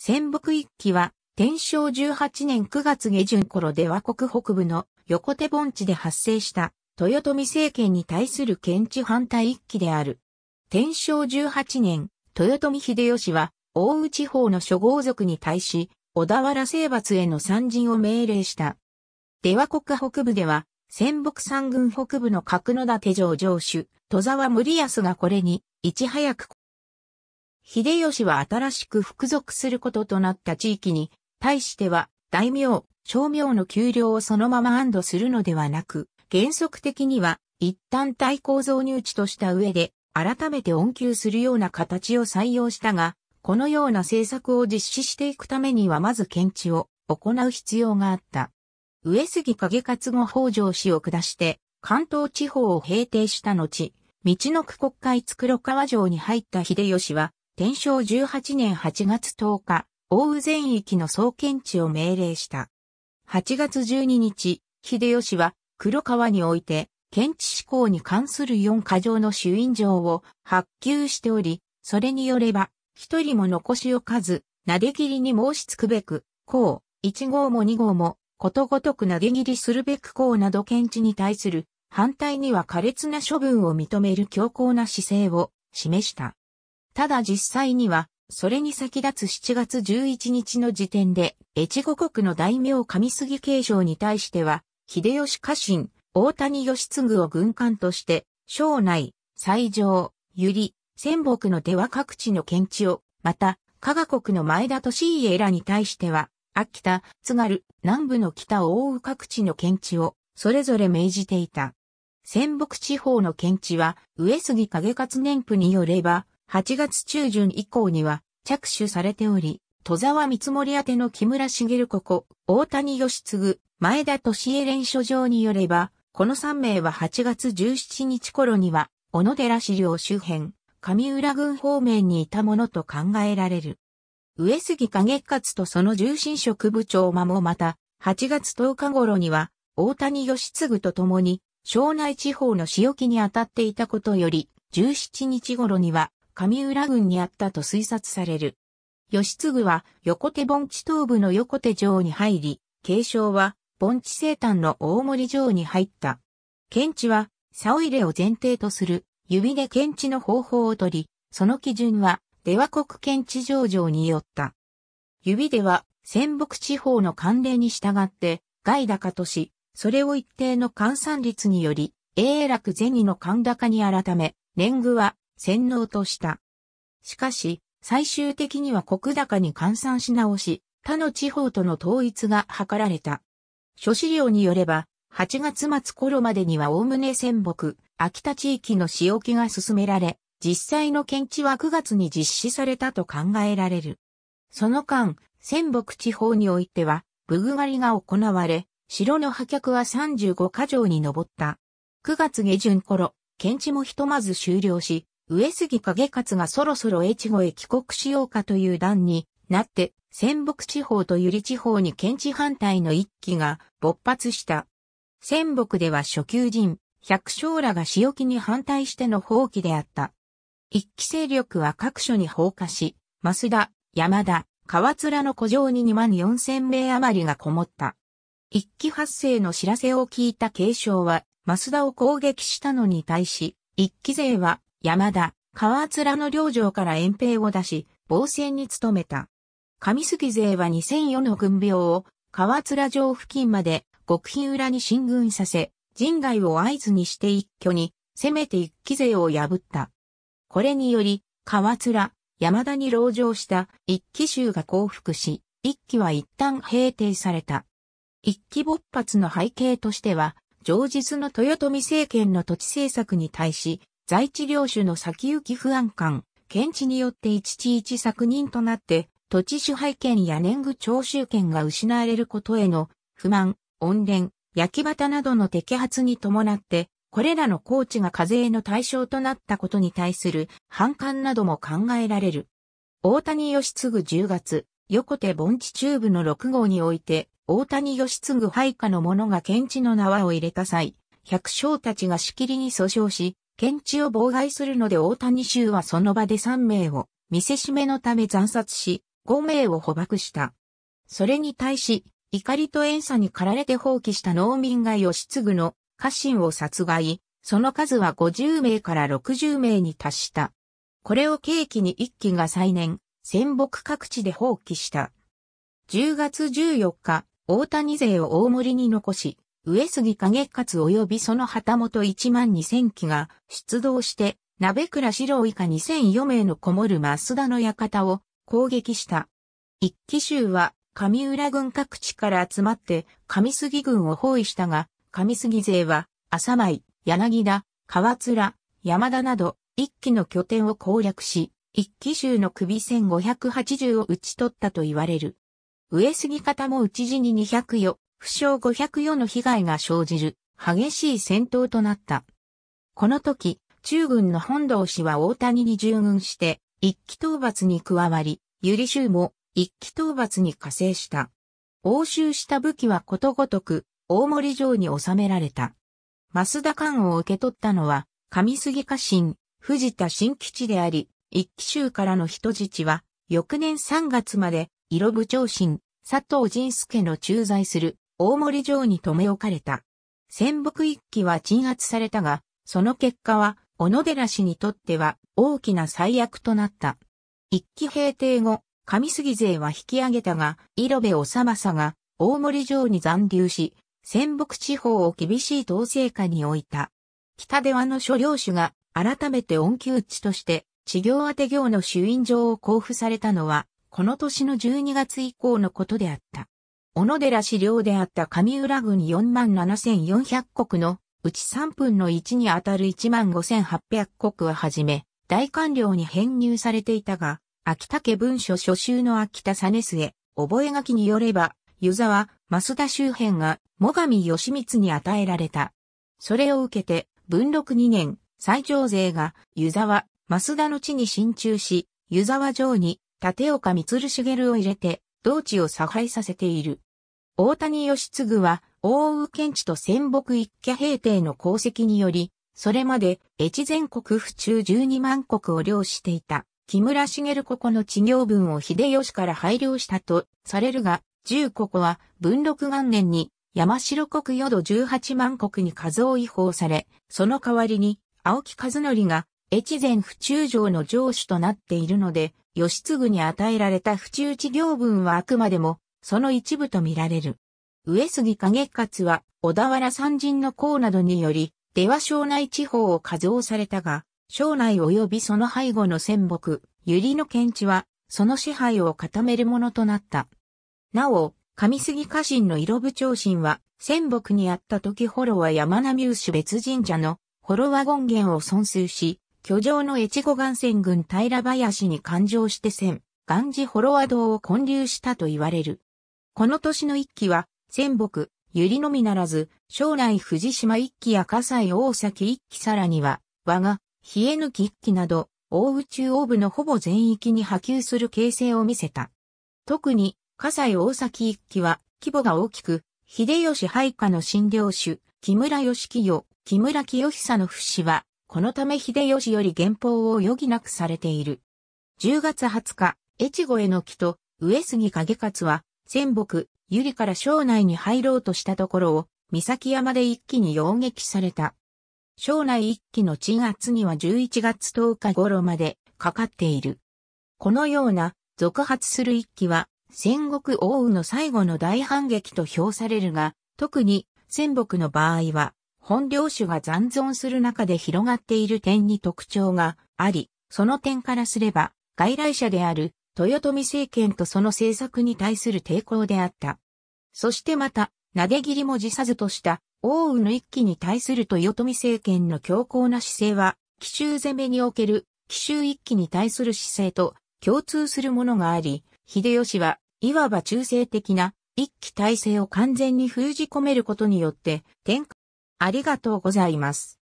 仙北一揆は、天正18年9月下旬頃で和国北部の横手盆地で発生した豊臣政権に対する検知反対一揆である。天正18年、豊臣秀吉は大内方の諸豪族に対し、小田原征伐への参陣を命令した。出羽国北部では、仙北三軍北部の角野館城城主、戸沢森康がこれに、いち早く秀吉は新しく服属することとなった地域に、対しては、大名、小名の給料をそのまま安堵するのではなく、原則的には、一旦対抗増入地とした上で、改めて恩給するような形を採用したが、このような政策を実施していくためにはまず検知を行う必要があった。上杉景勝後北条氏を下して、関東地方を平定した後、道の区国会津黒川城に入った秀吉は、天正18年8月10日、奥羽全域の総検地を命令した。8月12日、秀吉は黒川において、検地施行に関する4箇条の主因状を発給しており、それによれば、一人も残し置かず、なで切りに申しつくべく、こう、一号も二号も、ことごとくなで切りするべくこうなど検地に対する、反対には苛烈な処分を認める強硬な姿勢を示した。ただ実際には、それに先立つ7月11日の時点で、越後国の大名上杉継承に対しては、秀吉家臣、大谷義継を軍艦として、省内、西条、百合、仙北の出は各地の検地を、また、加賀国の前田利家らに対しては、秋田、津軽、南部の北を覆う各地の検地を、それぞれ命じていた。仙北地方の検地は、上杉影勝年譜によれば、8月中旬以降には着手されており、戸沢見積宛ての木村茂子子、大谷義次、前田敏恵連署上によれば、この3名は8月17日頃には、小野寺資料周辺、上浦郡方面にいたものと考えられる。上杉景勝とその重心職部長間もまた、8月10日頃には、大谷義次と共に、庄内地方の仕置きに当たっていたことより、17日頃には、上浦郡にあったと推察される。義継は横手盆地東部の横手城に入り、継承は盆地西端の大森城に入った。検知は、竿入れを前提とする、指で検知の方法をとり、その基準は、出羽国検知上場によった。指では、仙北地方の慣例に従って、外高とし、それを一定の換算率により、永楽銭の換高に改め、年貢は洗脳とした。しかし、最終的には国高に換算し直し、他の地方との統一が図られた。諸資料によれば、8月末頃までには概ね仙北、秋田地域の仕置きが進められ、実際の検知は9月に実施されたと考えられる。その間、仙北地方においては、ブグ狩りが行われ、城の破却は35箇条に上った。9月下旬頃、検知もひとまず終了し、上杉景勝がそろそろ越後へ帰国しようかという段になって、仙北地方と百合地方に県地反対の一揆が勃発した。仙北では初級人、百姓らが仕置きに反対しての放棄であった。一揆勢力は各所に放火し、増田、山田、河津の古城に2万4千名余りがこもった。一揆発生の知らせを聞いた継承は、増田を攻撃したのに対し、一揆勢は山田、川面の領城から遠兵を出し、防戦に努めた。上杉勢は2004の軍病を川面城付近まで極秘裏に進軍させ、人外を合図にして一挙に、攻めて一騎勢を破った。これにより、川面、山田に籠城した一騎衆が降伏し、一騎は一旦平定された。一騎勃発の背景としては、上日の豊臣政権の土地政策に対し、在地領主の先行き不安感、検知によって一地一作人となって、土地支配権や年貢徴収権が失われることへの不満、怨念、焼き畑などの摘発に伴って、これらの高地が課税の対象となったことに対する反感なども考えられる。大谷義継10月、横手盆地中部の6号において、大谷義継配下の者が検知の縄を入れた際、百姓たちがしきりに訴訟し、県知を妨害するので大谷州はその場で3名を見せしめのため惨殺し、5名を捕獲した。それに対し、怒りと遠さに駆られて放棄した農民が吉次の家臣を殺害、その数は50名から60名に達した。これを契機に一揆が再燃、戦北各地で放棄した。10月14日、大谷勢を大森に残し、上杉景勝及びその旗本1万2000機が出動して、鍋倉四郎以下2004名のこもる増田の館を攻撃した。一騎衆は上浦軍各地から集まって上杉軍を包囲したが、上杉勢は浅舞、柳田、河津山田など一騎の拠点を攻略し、一騎衆の首1580を打ち取ったと言われる。上杉方も討ち死に200よ、負傷504の被害が生じる激しい戦闘となった。この時、中軍の本堂氏は大谷に従軍して、一気討伐に加わり、ゆり州も一気討伐に加勢した。押収した武器はことごとく、大森城に収められた。増田官を受け取ったのは、上杉家臣、藤田新吉であり、一気州からの人質は、翌年3月まで、色部長臣、佐藤仁助の駐在する大森城に留め置かれた。戦北一揆は鎮圧されたが、その結果は、小野寺氏にとっては大きな最悪となった。一揆平定後、上杉勢は引き上げたが、色部治政が大森城に残留し、戦北地方を厳しい統制下に置いた。北出は、の諸領主が改めて恩給地として地行宛行の主印状を交付されたのは、この年の12月以降のことであった。小野寺資料であった上浦郡47400国のうち3分の1にあたる15800国をはじめ、大官僚に編入されていたが、秋田家文書初集の秋田真末、覚書によれば、湯沢、増田周辺が、最上義光に与えられた。それを受けて、文禄2年、最上勢が、湯沢、増田の地に進駐し、湯沢城に、立岡光茂を入れて、同地を差配させている。大谷義継は、大宇検知と戦北一家平定の功績により、それまで越前国府中12万国を領していた木村茂ここの地業分を秀吉から配慮したとされるが、十国ここは文禄元年に山城国淀18万国に数を違法され、その代わりに青木和則が越前府中城の城主となっているので、義継に与えられた不中地行文はあくまでも、その一部とみられる。上杉景勝は、小田原山人の功などにより、出羽省内地方を加増されたが、省内及びその背後の戦北、百合の県地は、その支配を固めるものとなった。なお、上杉家臣の色部長臣は、戦北にあった時ロは山並牛別神社の、ロワ権限を損数し、居城の越後岩線軍平林に勘定して戦、岩寺ォロワ道を建立したと言われる。この年の一期は、仙北、百合のみならず、将来藤島一期や葛西大崎一期さらには、我が、冷え抜き一期など、大宇オー部のほぼ全域に波及する形勢を見せた。特に、葛西大崎一期は、規模が大きく、秀吉配下の診療主、木村義清、木村清久の不死は、このため秀吉より減俸を余儀なくされている。10月20日、越後への木と上杉景勝は、仙北、百合から省内に入ろうとしたところを、三崎山で一気に擁撃された。省内一気の鎮圧には11月10日頃までかかっている。このような続発する一気は戦国王羽の最後の大反撃と評されるが、特に仙北の場合は本領主が残存する中で広がっている点に特徴があり、その点からすれば、外来者である豊臣政権とその政策に対する抵抗であった。そしてまた、撫で切りも辞さずとした王羽の一揆に対する豊臣政権の強硬な姿勢は、奇襲攻めにおける奇襲一揆に対する姿勢と共通するものがあり、秀吉はいわば中性的な一揆体制を完全に封じ込めることによってありがとうございます。